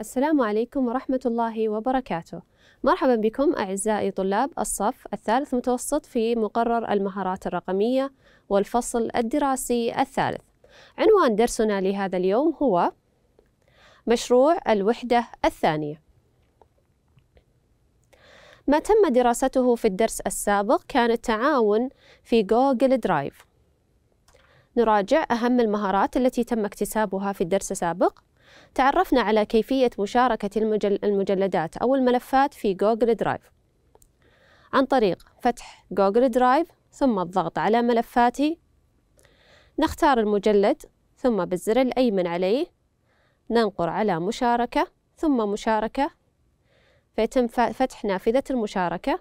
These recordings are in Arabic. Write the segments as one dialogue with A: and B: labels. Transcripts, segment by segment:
A: السلام عليكم ورحمة الله وبركاته. مرحبا بكم أعزائي طلاب الصف الثالث متوسط في مقرر المهارات الرقمية والفصل الدراسي الثالث. عنوان درسنا لهذا اليوم هو مشروع الوحدة الثانية. ما تم دراسته في الدرس السابق كان التعاون في جوجل درايف. نراجع أهم المهارات التي تم اكتسابها في الدرس السابق تعرفنا على كيفية مشاركة المجل المجلدات أو الملفات في جوجل درايف عن طريق فتح جوجل درايف ثم الضغط على ملفاتي نختار المجلد ثم بالزر الأيمن عليه ننقر على مشاركة ثم مشاركة فيتم فتح نافذة المشاركة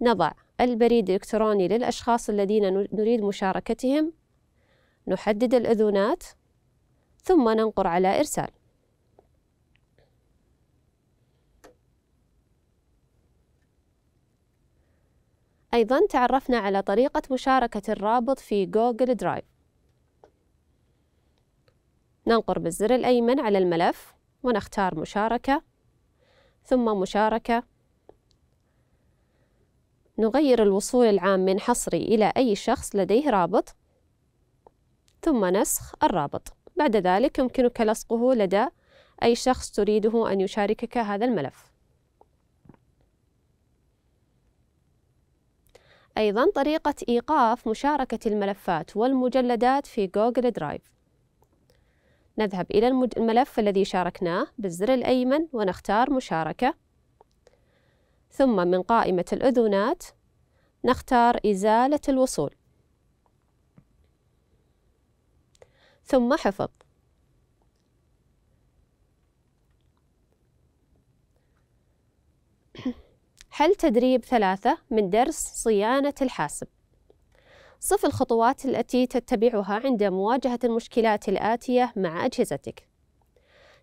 A: نضع البريد الإلكتروني للأشخاص الذين نريد مشاركتهم نحدد الأذونات ثم ننقر على إرسال أيضا تعرفنا على طريقة مشاركة الرابط في جوجل درايف ننقر بالزر الأيمن على الملف ونختار مشاركة ثم مشاركة نغير الوصول العام من حصري إلى أي شخص لديه رابط ثم نسخ الرابط بعد ذلك يمكنك لصقه لدى أي شخص تريده أن يشاركك هذا الملف أيضا طريقة إيقاف مشاركة الملفات والمجلدات في جوجل درايف نذهب إلى الملف الذي شاركناه بالزر الأيمن ونختار مشاركة ثم من قائمة الأذونات نختار إزالة الوصول ثم حفظ حل تدريب ثلاثة من درس صيانة الحاسب صف الخطوات التي تتبعها عند مواجهة المشكلات الآتية مع أجهزتك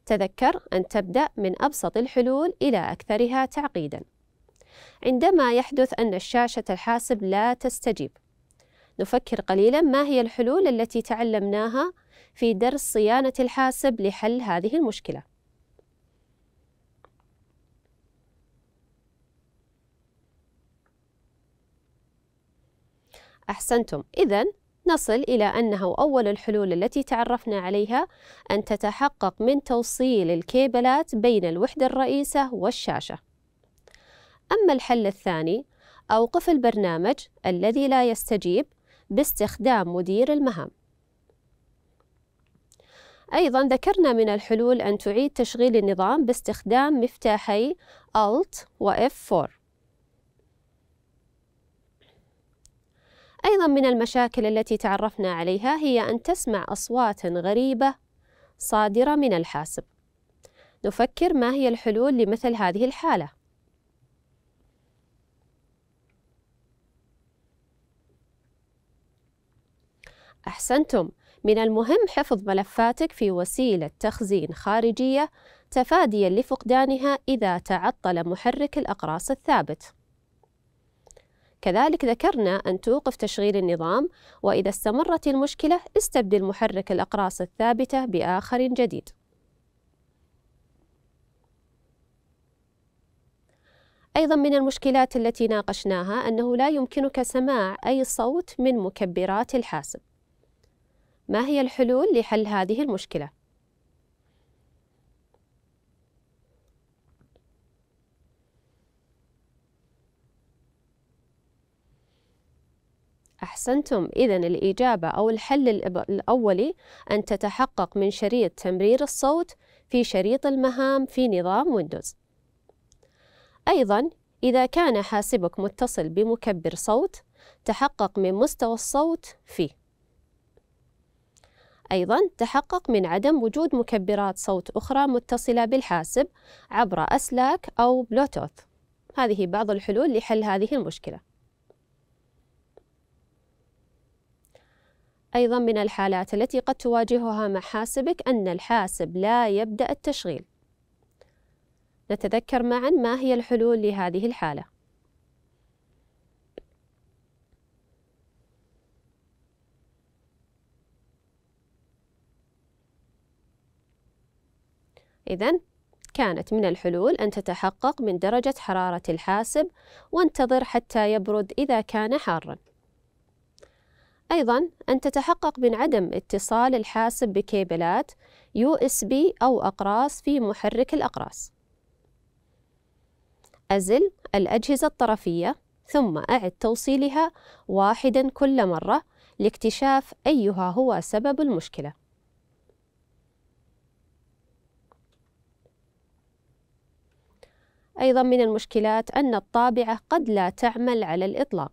A: تذكر أن تبدأ من أبسط الحلول إلى أكثرها تعقيداً عندما يحدث أن الشاشة الحاسب لا تستجيب نفكر قليلا ما هي الحلول التي تعلمناها في درس صيانة الحاسب لحل هذه المشكلة أحسنتم إذا نصل إلى أنه أول الحلول التي تعرفنا عليها أن تتحقق من توصيل الكيبلات بين الوحدة الرئيسة والشاشة أما الحل الثاني أوقف البرنامج الذي لا يستجيب باستخدام مدير المهام أيضا ذكرنا من الحلول أن تعيد تشغيل النظام باستخدام مفتاحي Alt و F4 أيضا من المشاكل التي تعرفنا عليها هي أن تسمع أصوات غريبة صادرة من الحاسب نفكر ما هي الحلول لمثل هذه الحالة أحسنتم من المهم حفظ ملفاتك في وسيلة تخزين خارجية تفاديا لفقدانها إذا تعطل محرك الأقراص الثابت. كذلك ذكرنا أن توقف تشغيل النظام وإذا استمرت المشكلة استبدل محرك الأقراص الثابتة بآخر جديد. أيضا من المشكلات التي ناقشناها أنه لا يمكنك سماع أي صوت من مكبرات الحاسب ما هي الحلول لحل هذه المشكلة؟ أحسنتم إذا الإجابة أو الحل الأولي أن تتحقق من شريط تمرير الصوت في شريط المهام في نظام ويندوز أيضا إذا كان حاسبك متصل بمكبر صوت تحقق من مستوى الصوت فيه أيضا تحقق من عدم وجود مكبرات صوت أخرى متصلة بالحاسب عبر أسلاك أو بلوتوث هذه بعض الحلول لحل هذه المشكلة أيضا من الحالات التي قد تواجهها مع حاسبك أن الحاسب لا يبدأ التشغيل نتذكر معا ما هي الحلول لهذه الحالة إذا كانت من الحلول أن تتحقق من درجة حرارة الحاسب وانتظر حتى يبرد إذا كان حارا أيضا أن تتحقق من عدم اتصال الحاسب بكيبلات USB أو أقراص في محرك الأقراص أزل الأجهزة الطرفية ثم أعد توصيلها واحدا كل مرة لاكتشاف أيها هو سبب المشكلة أيضا من المشكلات أن الطابعة قد لا تعمل على الإطلاق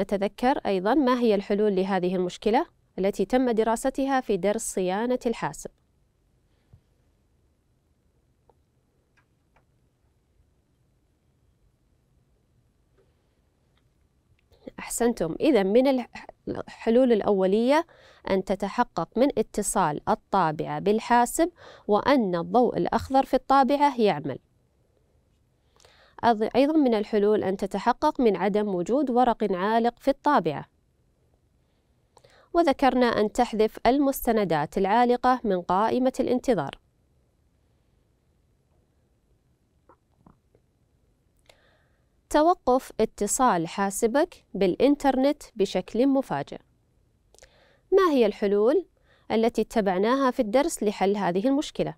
A: نتذكر أيضا ما هي الحلول لهذه المشكلة التي تم دراستها في درس صيانة الحاسب أحسنتم إذا من الحلول الأولية أن تتحقق من اتصال الطابعة بالحاسب وأن الضوء الأخضر في الطابعة يعمل أيضا من الحلول أن تتحقق من عدم وجود ورق عالق في الطابعة وذكرنا أن تحذف المستندات العالقة من قائمة الانتظار توقف اتصال حاسبك بالإنترنت بشكل مفاجئ ما هي الحلول التي اتبعناها في الدرس لحل هذه المشكله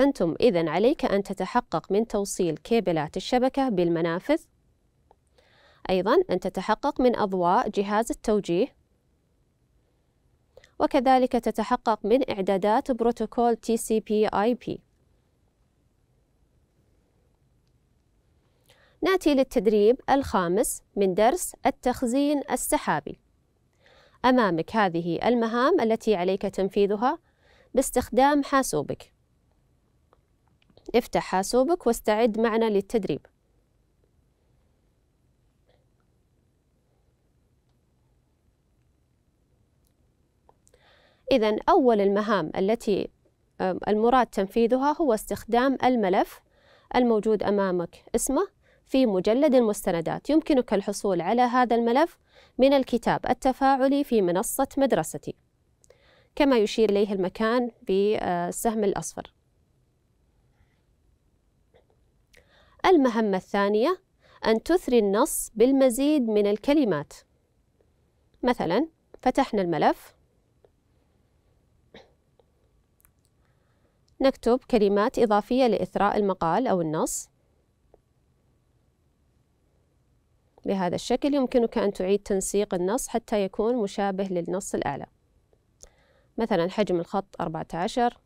A: أحسنتم إذا عليك أن تتحقق من توصيل كيبلات الشبكة بالمنافذ أيضا أن تتحقق من أضواء جهاز التوجيه وكذلك تتحقق من إعدادات بروتوكول TCP/IP ناتي للتدريب الخامس من درس التخزين السحابي أمامك هذه المهام التي عليك تنفيذها باستخدام حاسوبك افتح حاسوبك واستعد معنا للتدريب إذا أول المهام التي المراد تنفيذها هو استخدام الملف الموجود أمامك اسمه في مجلد المستندات يمكنك الحصول على هذا الملف من الكتاب التفاعلي في منصة مدرستي كما يشير إليه المكان بالسهم الأصفر المهمة الثانية أن تثري النص بالمزيد من الكلمات مثلا فتحنا الملف نكتب كلمات إضافية لإثراء المقال أو النص بهذا الشكل يمكنك أن تعيد تنسيق النص حتى يكون مشابه للنص الأعلى مثلا حجم الخط 14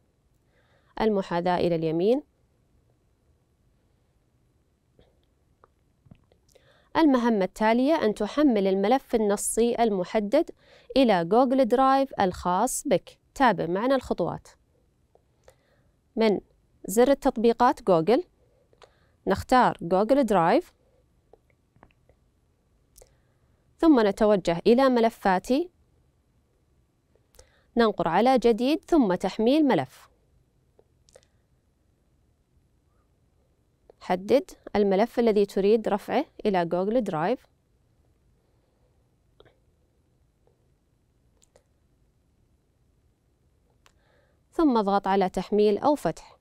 A: المحاذاة إلى اليمين المهمة التالية أن تحمل الملف النصي المحدد إلى جوجل درايف الخاص بك تابع معنا الخطوات من زر التطبيقات جوجل نختار جوجل درايف ثم نتوجه إلى ملفاتي ننقر على جديد ثم تحميل ملف حدد الملف الذي تريد رفعه إلى جوجل درايف ثم اضغط على تحميل أو فتح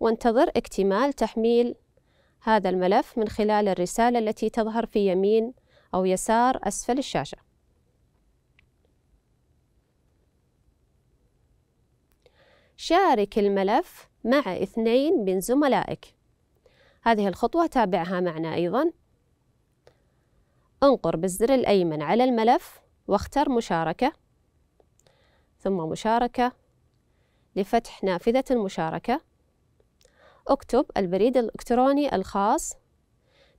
A: وانتظر اكتمال تحميل هذا الملف من خلال الرسالة التي تظهر في يمين أو يسار أسفل الشاشة شارك الملف مع اثنين من زملائك هذه الخطوة تابعها معنا أيضا انقر بالزر الأيمن على الملف واختر مشاركة ثم مشاركة لفتح نافذة المشاركة اكتب البريد الإلكتروني الخاص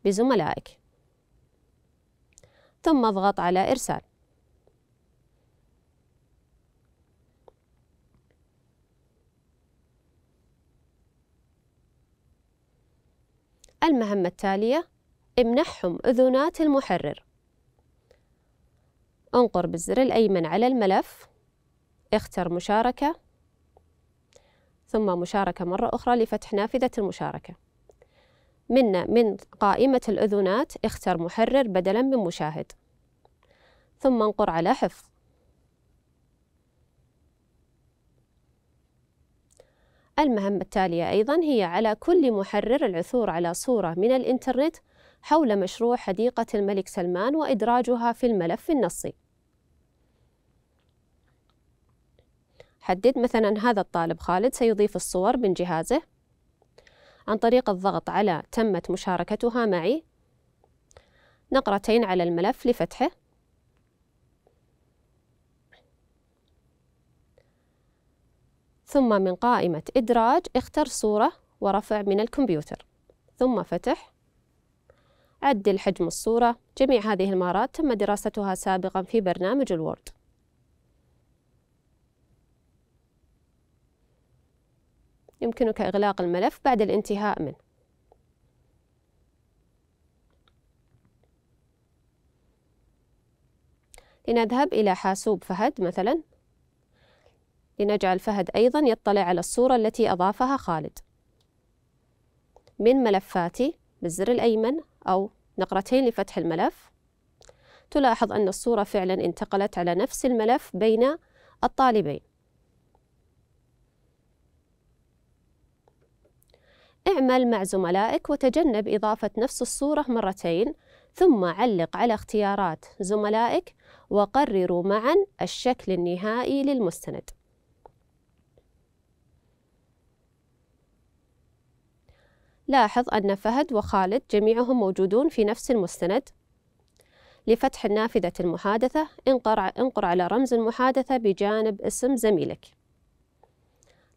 A: بزملائك ثم اضغط على إرسال المهمة التالية امنحهم أذنات المحرر انقر بالزر الأيمن على الملف اختر مشاركة ثم مشاركة مرة أخرى لفتح نافذة المشاركة من من قائمة الأذنات اختر محرر بدلا من مشاهد ثم انقر على حفظ المهمة التالية أيضا هي على كل محرر العثور على صورة من الإنترنت حول مشروع حديقة الملك سلمان وإدراجها في الملف النصي حدد مثلا هذا الطالب خالد سيضيف الصور من جهازه عن طريق الضغط على تمت مشاركتها معي نقرتين على الملف لفتحه ثم من قائمة إدراج اختر صورة ورفع من الكمبيوتر ثم فتح عدل حجم الصورة جميع هذه المهارات تم دراستها سابقا في برنامج الوورد يمكنك إغلاق الملف بعد الانتهاء منه لنذهب إلى حاسوب فهد مثلا لنجعل فهد أيضا يطلع على الصورة التي أضافها خالد من ملفاتي بالزر الأيمن أو نقرتين لفتح الملف تلاحظ أن الصورة فعلا انتقلت على نفس الملف بين الطالبين اعمل مع زملائك وتجنب إضافة نفس الصورة مرتين ثم علق على اختيارات زملائك وقرروا معا الشكل النهائي للمستند لاحظ أن فهد وخالد جميعهم موجودون في نفس المستند لفتح نافذة المحادثة انقر, انقر على رمز المحادثة بجانب اسم زميلك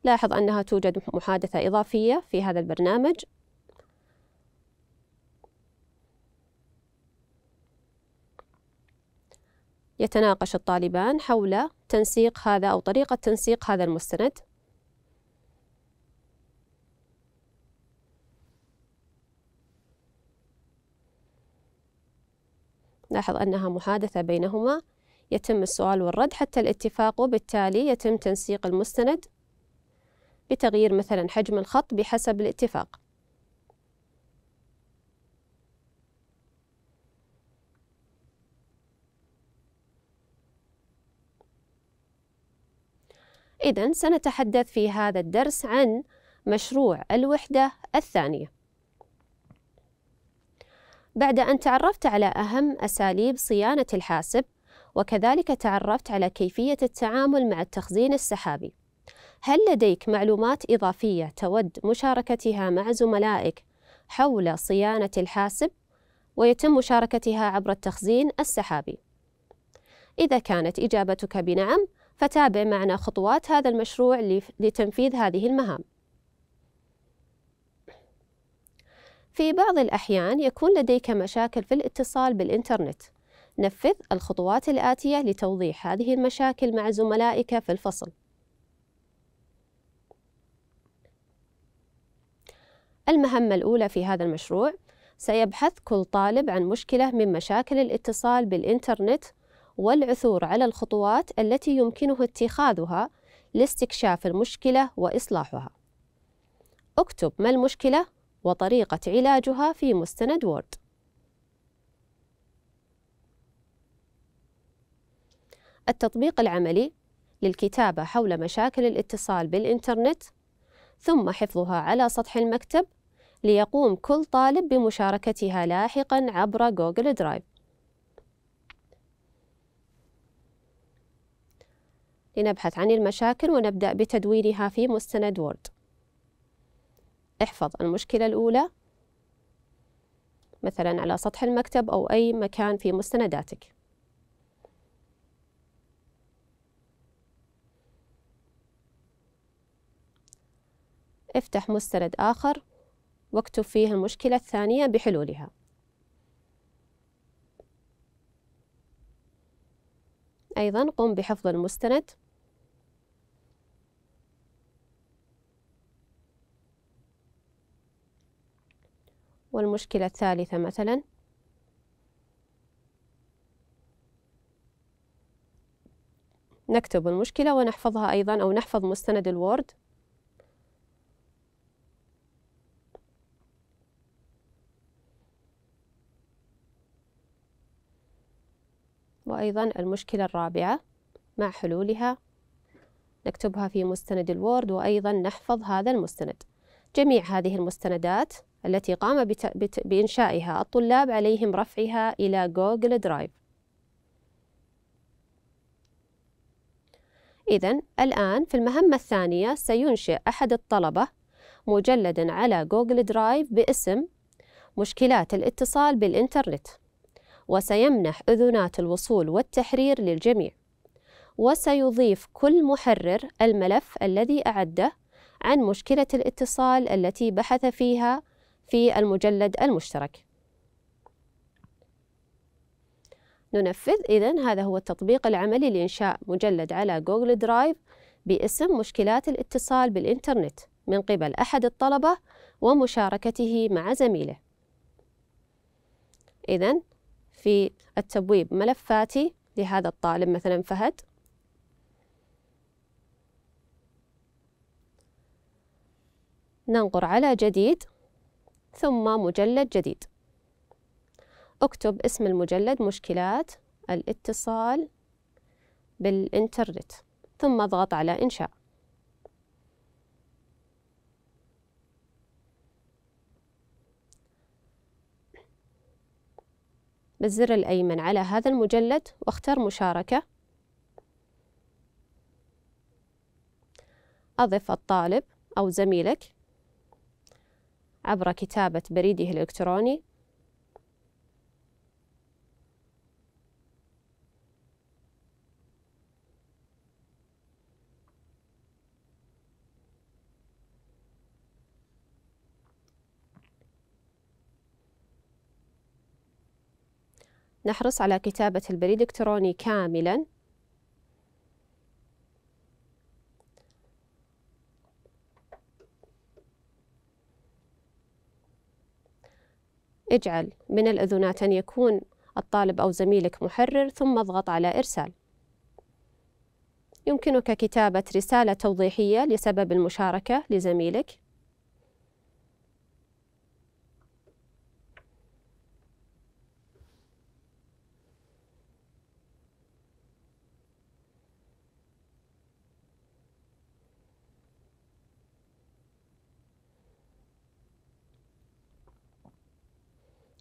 A: لاحظ أنها توجد محادثة إضافية في هذا البرنامج يتناقش الطالبان حول تنسيق هذا أو طريقة تنسيق هذا المستند لاحظ أنها محادثة بينهما يتم السؤال والرد حتى الاتفاق وبالتالي يتم تنسيق المستند بتغيير مثلا حجم الخط بحسب الاتفاق إذا سنتحدث في هذا الدرس عن مشروع الوحدة الثانية بعد أن تعرفت على أهم أساليب صيانة الحاسب وكذلك تعرفت على كيفية التعامل مع التخزين السحابي هل لديك معلومات إضافية تود مشاركتها مع زملائك حول صيانة الحاسب ويتم مشاركتها عبر التخزين السحابي؟ إذا كانت إجابتك بنعم فتابع معنا خطوات هذا المشروع لتنفيذ هذه المهام في بعض الأحيان يكون لديك مشاكل في الاتصال بالإنترنت نفذ الخطوات الآتية لتوضيح هذه المشاكل مع زملائك في الفصل المهمة الأولى في هذا المشروع سيبحث كل طالب عن مشكلة من مشاكل الاتصال بالإنترنت والعثور على الخطوات التي يمكنه اتخاذها لاستكشاف المشكلة وإصلاحها. اكتب ما المشكلة وطريقة علاجها في مستند وورد التطبيق العملي للكتابة حول مشاكل الاتصال بالإنترنت ثم حفظها على سطح المكتب ليقوم كل طالب بمشاركتها لاحقا عبر جوجل درايف لنبحث عن المشاكل ونبدأ بتدوينها في مستند وورد احفظ المشكلة الأولى مثلا على سطح المكتب أو أي مكان في مستنداتك افتح مستند آخر واكتب فيه المشكلة الثانية بحلولها أيضا قم بحفظ المستند والمشكلة الثالثة مثلا نكتب المشكلة ونحفظها أيضا أو نحفظ مستند الوورد وأيضا المشكلة الرابعة مع حلولها نكتبها في مستند الوورد وأيضا نحفظ هذا المستند جميع هذه المستندات التي قام بإنشائها الطلاب عليهم رفعها إلى جوجل درايف إذا الآن في المهمة الثانية سينشئ أحد الطلبة مجلدا على جوجل درايف باسم مشكلات الاتصال بالإنترنت وسيمنح أذنات الوصول والتحرير للجميع وسيضيف كل محرر الملف الذي أعده عن مشكلة الاتصال التي بحث فيها في المجلد المشترك ننفذ إذا هذا هو التطبيق العملي لإنشاء مجلد على جوجل درايف باسم مشكلات الاتصال بالإنترنت من قبل أحد الطلبة ومشاركته مع زميله إذا في التبويب ملفاتي لهذا الطالب مثلا فهد ننقر على جديد ثم مجلد جديد اكتب اسم المجلد مشكلات الاتصال بالإنترنت ثم اضغط على إنشاء بالزر الأيمن على هذا المجلد واختر مشاركة أضف الطالب أو زميلك عبر كتابة بريده الإلكتروني نحرص على كتابة البريد الإلكتروني كاملاً اجعل من الأذونات أن يكون الطالب أو زميلك محرر ثم اضغط على إرسال يمكنك كتابة رسالة توضيحية لسبب المشاركة لزميلك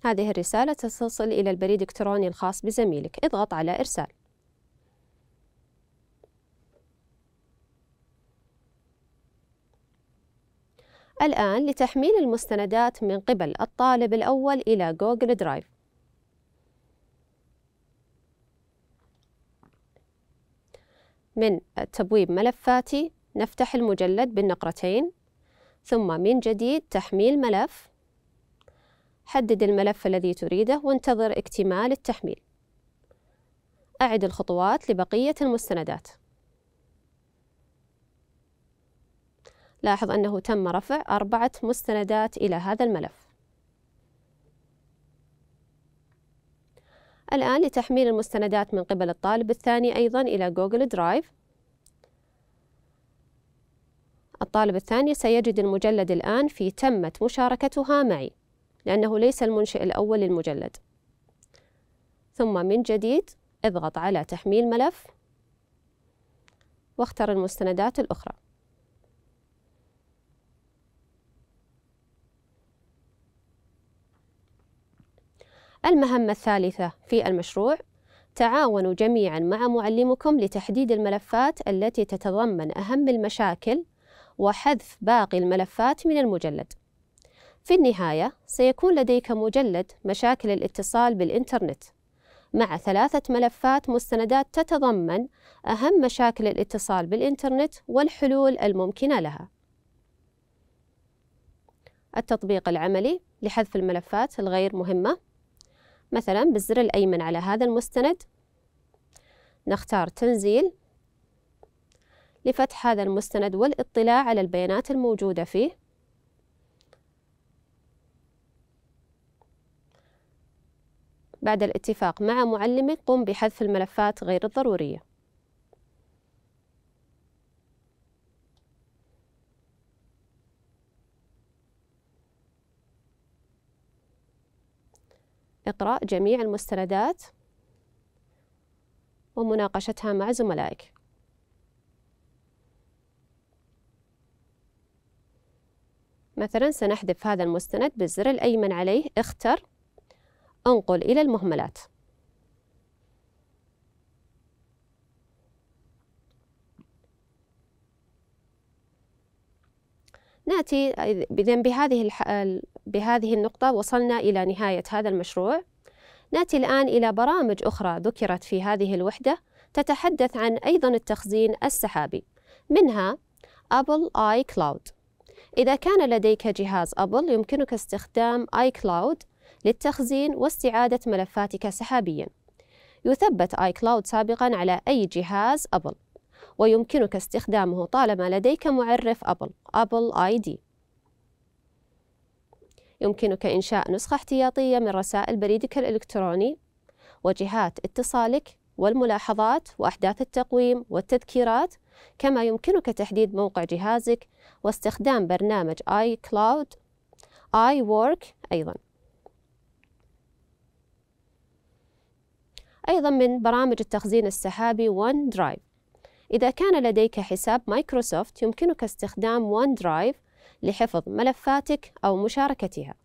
A: هذه الرسالة ستصل إلى البريد الإلكتروني الخاص بزميلك اضغط على إرسال الآن لتحميل المستندات من قبل الطالب الأول إلى جوجل درايف من تبويب ملفاتي نفتح المجلد بالنقرتين ثم من جديد تحميل ملف حدد الملف الذي تريده وانتظر اكتمال التحميل أعد الخطوات لبقية المستندات لاحظ أنه تم رفع أربعة مستندات إلى هذا الملف الآن لتحميل المستندات من قبل الطالب الثاني أيضا إلى جوجل درايف الطالب الثاني سيجد المجلد الآن في تمت مشاركتها معي لأنه ليس المنشئ الأول للمجلد ثم من جديد اضغط على تحميل ملف واختر المستندات الأخرى المهمة الثالثة في المشروع تعاونوا جميعا مع معلمكم لتحديد الملفات التي تتضمن أهم المشاكل وحذف باقي الملفات من المجلد في النهاية سيكون لديك مجلد مشاكل الاتصال بالإنترنت مع ثلاثة ملفات مستندات تتضمن أهم مشاكل الاتصال بالإنترنت والحلول الممكنة لها. التطبيق العملي لحذف الملفات الغير مهمة مثلا بالزر الأيمن على هذا المستند نختار تنزيل لفتح هذا المستند والاطلاع على البيانات الموجودة فيه بعد الاتفاق مع معلمك قم بحذف الملفات غير الضرورية اقرأ جميع المستندات ومناقشتها مع زملائك مثلا سنحذف هذا المستند بالزر الأيمن عليه اختر أنقل إلى المهملات ناتي إذن بهذه بهذه النقطة وصلنا إلى نهاية هذا المشروع. ناتي الآن إلى برامج أخرى ذكرت في هذه الوحدة تتحدث عن أيضا التخزين السحابي منها أبل آي كلاود إذا كان لديك جهاز أبل يمكنك استخدام آي كلاود للتخزين واستعادة ملفاتك سحابياً. يثبت آي كلاود سابقاً على أي جهاز أبل، ويمكنك استخدامه طالما لديك معرف أبل أبل آي دي. يمكنك إنشاء نسخة احتياطية من رسائل بريدك الإلكتروني وجهات اتصالك والملاحظات وأحداث التقويم والتذكيرات كما يمكنك تحديد موقع جهازك واستخدام برنامج iCloud iWork آي أيضاً أيضا من برامج التخزين السحابي ون درايف إذا كان لديك حساب مايكروسوفت يمكنك استخدام ون درايف لحفظ ملفاتك أو مشاركتها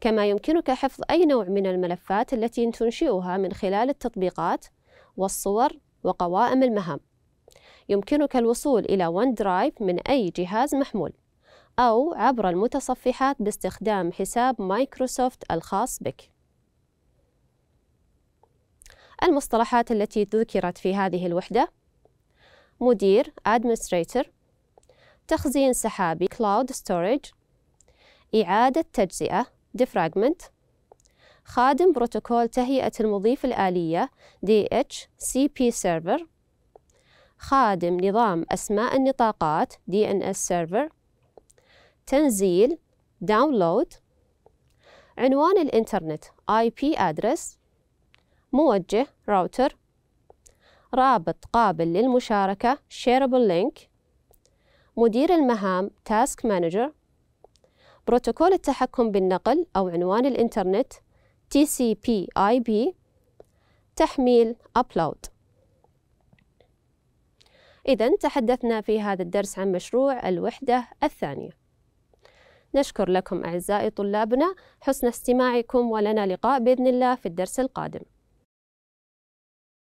A: كما يمكنك حفظ أي نوع من الملفات التي تنشئها من خلال التطبيقات والصور وقوائم المهام يمكنك الوصول إلى ون درايف من أي جهاز محمول أو عبر المتصفحات باستخدام حساب مايكروسوفت الخاص بك المصطلحات التي ذكرت في هذه الوحدة مدير administrator تخزين سحابي cloud storage إعادة تجزئة defragment خادم بروتوكول تهيئة المضيف الآلية DHCP Server خادم نظام أسماء النطاقات DNS Server تنزيل Download عنوان الإنترنت IP address موجه راوتر رابط قابل للمشاركة شيربل لينك مدير المهام تاسك مانجر بروتوكول التحكم بالنقل أو عنوان الإنترنت TCP/IP تحميل أبلود إذا تحدثنا في هذا الدرس عن مشروع الوحدة الثانية نشكر لكم أعزائي طلابنا حسن استماعكم ولنا لقاء بإذن الله في الدرس القادم